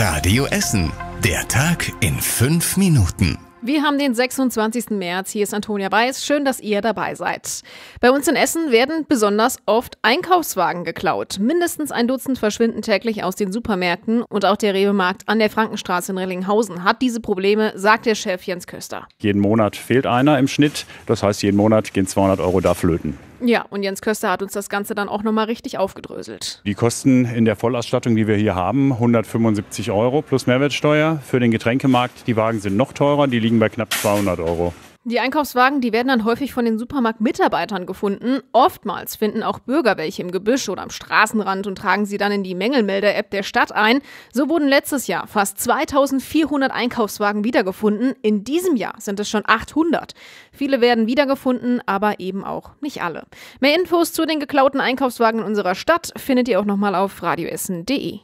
Radio Essen. Der Tag in fünf Minuten. Wir haben den 26. März. Hier ist Antonia Weiß. Schön, dass ihr dabei seid. Bei uns in Essen werden besonders oft Einkaufswagen geklaut. Mindestens ein Dutzend verschwinden täglich aus den Supermärkten und auch der Rewe-Markt an der Frankenstraße in Rillinghausen hat diese Probleme, sagt der Chef Jens Köster. Jeden Monat fehlt einer im Schnitt. Das heißt, jeden Monat gehen 200 Euro da flöten. Ja, und Jens Köster hat uns das Ganze dann auch nochmal richtig aufgedröselt. Die Kosten in der Vollausstattung, die wir hier haben, 175 Euro plus Mehrwertsteuer. Für den Getränkemarkt, die Wagen sind noch teurer, die liegen bei knapp 200 Euro. Die Einkaufswagen, die werden dann häufig von den Supermarktmitarbeitern gefunden. Oftmals finden auch Bürger welche im Gebüsch oder am Straßenrand und tragen sie dann in die Mängelmelder-App der Stadt ein. So wurden letztes Jahr fast 2400 Einkaufswagen wiedergefunden. In diesem Jahr sind es schon 800. Viele werden wiedergefunden, aber eben auch nicht alle. Mehr Infos zu den geklauten Einkaufswagen in unserer Stadt findet ihr auch nochmal auf radioessen.de.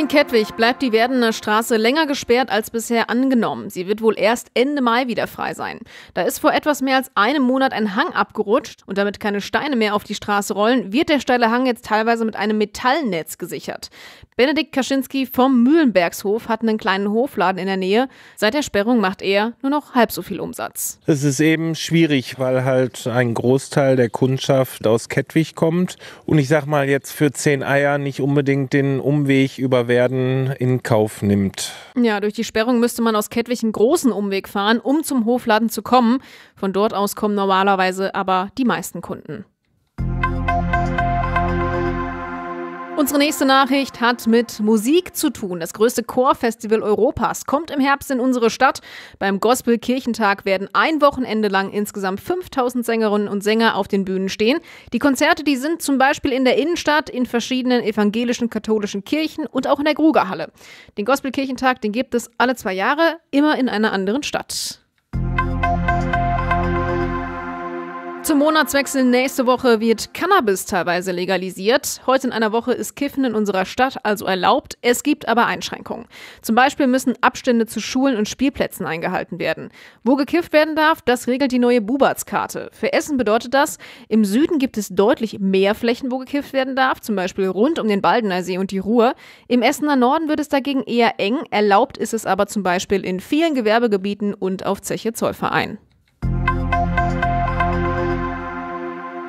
In Kettwig bleibt die Werdener Straße länger gesperrt als bisher angenommen. Sie wird wohl erst Ende Mai wieder frei sein. Da ist vor etwas mehr als einem Monat ein Hang abgerutscht und damit keine Steine mehr auf die Straße rollen, wird der steile Hang jetzt teilweise mit einem Metallnetz gesichert. Benedikt Kaschinski vom Mühlenbergshof hat einen kleinen Hofladen in der Nähe. Seit der Sperrung macht er nur noch halb so viel Umsatz. Es ist eben schwierig, weil halt ein Großteil der Kundschaft aus Kettwig kommt und ich sag mal jetzt für zehn Eier nicht unbedingt den Umweg über werden, in Kauf nimmt. Ja, durch die Sperrung müsste man aus Kettwig einen großen Umweg fahren, um zum Hofladen zu kommen. Von dort aus kommen normalerweise aber die meisten Kunden. Unsere nächste Nachricht hat mit Musik zu tun. Das größte Chorfestival Europas kommt im Herbst in unsere Stadt. Beim Gospel Kirchentag werden ein Wochenende lang insgesamt 5000 Sängerinnen und Sänger auf den Bühnen stehen. Die Konzerte, die sind zum Beispiel in der Innenstadt, in verschiedenen evangelischen, katholischen Kirchen und auch in der Grugerhalle. Den Gospel Kirchentag, den gibt es alle zwei Jahre, immer in einer anderen Stadt. Zum Monatswechsel nächste Woche wird Cannabis teilweise legalisiert. Heute in einer Woche ist Kiffen in unserer Stadt also erlaubt. Es gibt aber Einschränkungen. Zum Beispiel müssen Abstände zu Schulen und Spielplätzen eingehalten werden. Wo gekifft werden darf, das regelt die neue Bubatz-Karte. Für Essen bedeutet das, im Süden gibt es deutlich mehr Flächen, wo gekifft werden darf, zum Beispiel rund um den Baldener See und die Ruhr. Im Essener Norden wird es dagegen eher eng. Erlaubt ist es aber zum Beispiel in vielen Gewerbegebieten und auf Zeche Zollverein.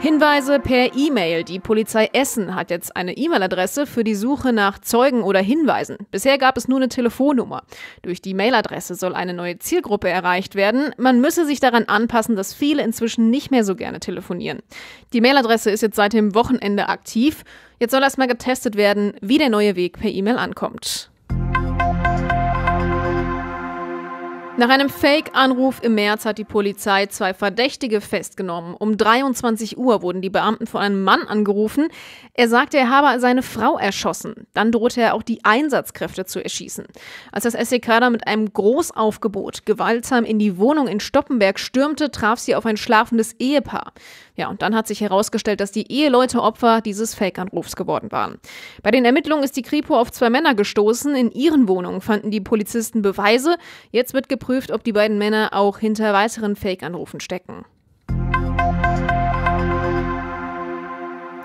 Hinweise per E-Mail. Die Polizei Essen hat jetzt eine E-Mail-Adresse für die Suche nach Zeugen oder Hinweisen. Bisher gab es nur eine Telefonnummer. Durch die Mail-Adresse soll eine neue Zielgruppe erreicht werden. Man müsse sich daran anpassen, dass viele inzwischen nicht mehr so gerne telefonieren. Die Mail-Adresse ist jetzt seit dem Wochenende aktiv. Jetzt soll erstmal getestet werden, wie der neue Weg per E-Mail ankommt. Nach einem Fake-Anruf im März hat die Polizei zwei Verdächtige festgenommen. Um 23 Uhr wurden die Beamten von einem Mann angerufen. Er sagte, er habe seine Frau erschossen. Dann drohte er auch die Einsatzkräfte zu erschießen. Als das SEK dann mit einem Großaufgebot gewaltsam in die Wohnung in Stoppenberg stürmte, traf sie auf ein schlafendes Ehepaar. Ja, und dann hat sich herausgestellt, dass die Eheleute Opfer dieses Fake-Anrufs geworden waren. Bei den Ermittlungen ist die Kripo auf zwei Männer gestoßen. In ihren Wohnungen fanden die Polizisten Beweise. Jetzt wird geprüft, überprüft, ob die beiden Männer auch hinter weiteren Fake-Anrufen stecken.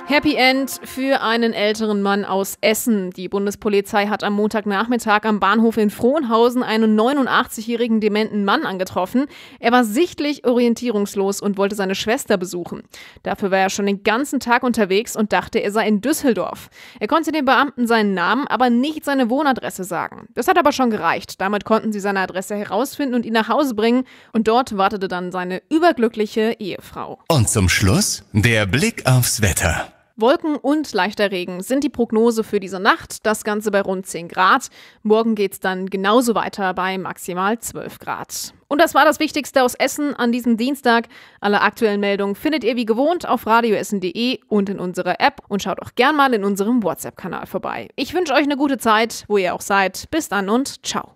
Happy End für einen älteren Mann aus Essen. Die Bundespolizei hat am Montagnachmittag am Bahnhof in Frohnhausen einen 89-jährigen dementen Mann angetroffen. Er war sichtlich orientierungslos und wollte seine Schwester besuchen. Dafür war er schon den ganzen Tag unterwegs und dachte, er sei in Düsseldorf. Er konnte den Beamten seinen Namen, aber nicht seine Wohnadresse sagen. Das hat aber schon gereicht. Damit konnten sie seine Adresse herausfinden und ihn nach Hause bringen. Und dort wartete dann seine überglückliche Ehefrau. Und zum Schluss der Blick aufs Wetter. Wolken und leichter Regen sind die Prognose für diese Nacht, das Ganze bei rund 10 Grad. Morgen geht's dann genauso weiter bei maximal 12 Grad. Und das war das Wichtigste aus Essen an diesem Dienstag. Alle aktuellen Meldungen findet ihr wie gewohnt auf radioessen.de und in unserer App und schaut auch gern mal in unserem WhatsApp-Kanal vorbei. Ich wünsche euch eine gute Zeit, wo ihr auch seid. Bis dann und ciao.